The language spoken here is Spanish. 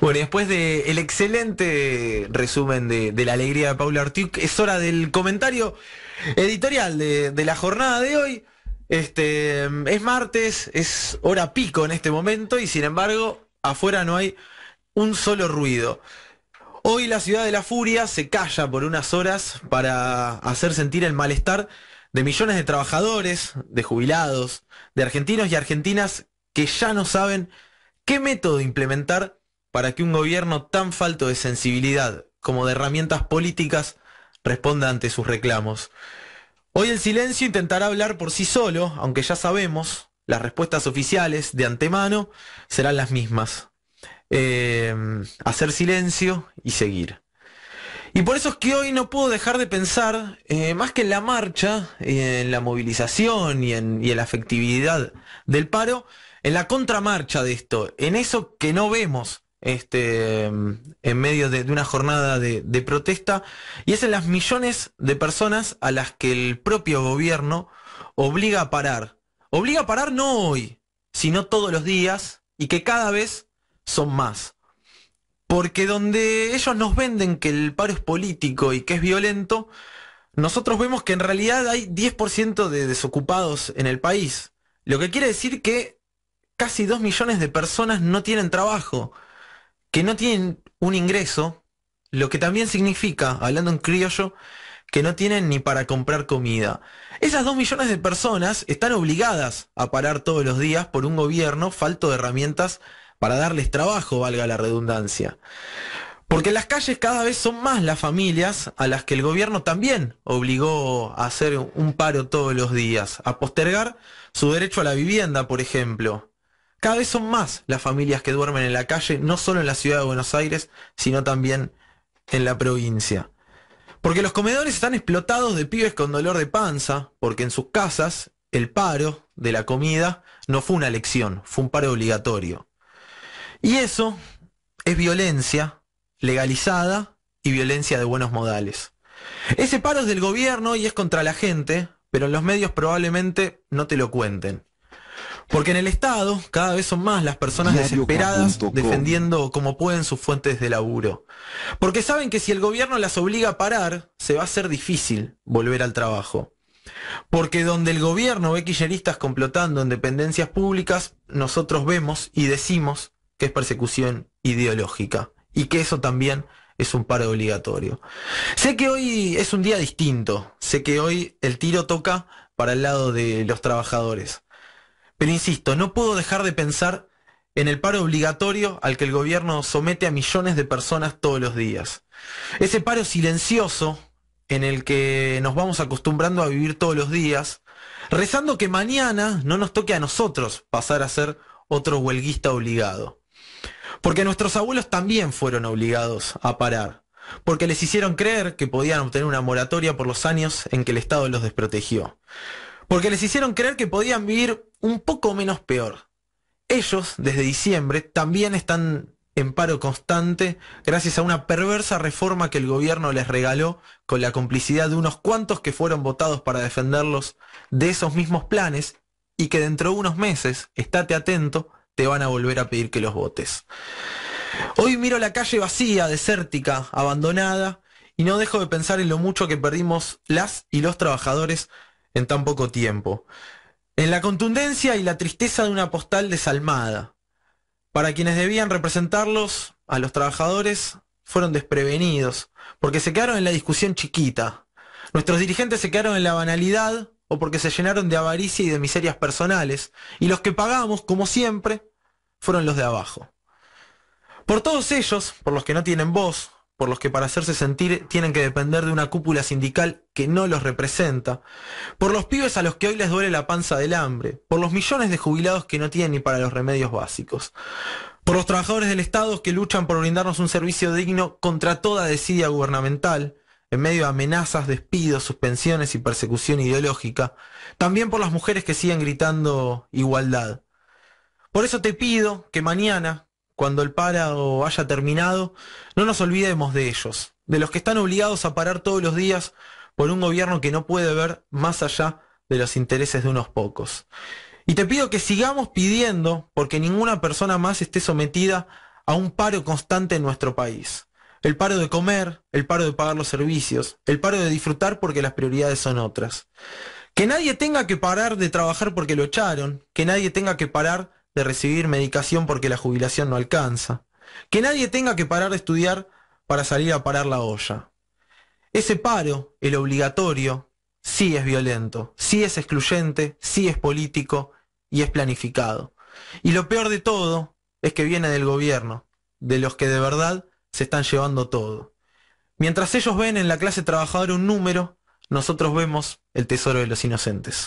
Bueno, y después del excelente resumen de, la alegría de Paula Artiuk, es hora del comentario editorial de, la jornada de hoy. Este, es martes, es hora pico en este momento y sin embargo afuera no hay un solo ruido. Hoy la ciudad de la furia se calla por unas horas para hacer sentir el malestar de millones de trabajadores, de jubilados, de argentinos y argentinas que ya no saben qué método implementar para que un gobierno tan falto de sensibilidad como de herramientas políticas responda ante sus reclamos. Hoy el silencio intentará hablar por sí solo, aunque ya sabemos, las respuestas oficiales de antemano serán las mismas. Em, hacer silencio y seguir. Y por eso es que hoy no puedo dejar de pensar, eh, más que en la marcha, en la movilización y en, y en la afectividad del paro, en la contramarcha de esto, en eso que no vemos, este, en medio de, una jornada de, de, protesta, y es en las millones de personas a las que el propio gobierno obliga a parar. Obliga a parar no hoy, sino todos los días, y que cada vez son más. Porque donde ellos nos venden que el paro es político y que es violento, nosotros vemos que en realidad hay 10% de desocupados en el país. Lo que quiere decir que casi 2 millones de personas no tienen trabajo que no tienen un ingreso, lo que también significa, hablando en criollo, que no tienen ni para comprar comida. Esas dos millones de personas están obligadas a parar todos los días por un gobierno falto de herramientas para darles trabajo, valga la redundancia. Porque las calles cada vez son más las familias a las que el gobierno también obligó a hacer un paro todos los días, a postergar su derecho a la vivienda, por ejemplo. Cada vez son más las familias que duermen en la calle, no solo en la ciudad de Buenos Aires, sino también en la provincia. Porque los comedores están explotados de pibes con dolor de panza, porque en sus casas el paro de la comida no fue una elección, fue un paro obligatorio. Y eso es violencia legalizada y violencia de buenos modales. Ese paro es del gobierno y es contra la gente, pero en los medios probablemente no te lo cuenten. Porque en el Estado cada vez son más las personas desesperadas defendiendo como pueden sus fuentes de laburo. Porque saben que si el gobierno las obliga a parar, se va a hacer difícil volver al trabajo. Porque donde el gobierno ve quilleristas complotando en dependencias públicas, nosotros vemos y decimos que es persecución ideológica. Y que eso también es un paro obligatorio. Sé que hoy es un día distinto. Sé que hoy el tiro toca para el lado de los trabajadores. Pero insisto, no puedo dejar de pensar en el paro obligatorio al que el gobierno somete a millones de personas todos los días. Ese paro silencioso en el que nos vamos acostumbrando a vivir todos los días, rezando que mañana no nos toque a nosotros pasar a ser otro huelguista obligado. Porque nuestros abuelos también fueron obligados a parar, porque les hicieron creer que podían obtener una moratoria por los años en que el Estado los desprotegió, porque les hicieron creer que podían vivir un poco menos peor. Ellos, desde diciembre, también están en paro constante gracias a una perversa reforma que el gobierno les regaló con la complicidad de unos cuantos que fueron votados para defenderlos de esos mismos planes y que dentro de unos meses, estate atento, te van a volver a pedir que los votes. Hoy miro la calle vacía, desértica, abandonada, y no dejo de pensar en lo mucho que perdimos las y los trabajadores en tan poco tiempo. En la contundencia y la tristeza de una postal desalmada. Para quienes debían representarlos, a los trabajadores, fueron desprevenidos, porque se quedaron en la discusión chiquita. Nuestros dirigentes se quedaron en la banalidad o porque se llenaron de avaricia y de miserias personales, y los que pagamos, como siempre, fueron los de abajo. Por todos ellos, por los que no tienen voz, por los que para hacerse sentir tienen que depender de una cúpula sindical que no los representa, por los pibes a los que hoy les duele la panza del hambre, por los millones de jubilados que no tienen ni para los remedios básicos, por los trabajadores del Estado que luchan por brindarnos un servicio digno contra toda desidia gubernamental, en medio de amenazas, despidos, suspensiones y persecución ideológica, también por las mujeres que siguen gritando igualdad. Por eso te pido que mañana, cuando el paro haya terminado, no nos olvidemos de ellos, de los que están obligados a parar todos los días por un gobierno que no puede ver más allá de los intereses de unos pocos. Y te pido que sigamos pidiendo porque ninguna persona más esté sometida a un paro constante en nuestro país. El paro de comer, el paro de pagar los servicios, el paro de disfrutar porque las prioridades son otras. Que nadie tenga que parar de trabajar porque lo echaron, que nadie tenga que parar de recibir medicación porque la jubilación no alcanza. Que nadie tenga que parar de estudiar para salir a parar la olla. Ese paro, el obligatorio, sí es violento, sí es excluyente, sí es político y es planificado. Y lo peor de todo es que viene del gobierno, de los que de verdad se están llevando todo. Mientras ellos ven en la clase trabajadora un número, nosotros vemos el tesoro de los inocentes.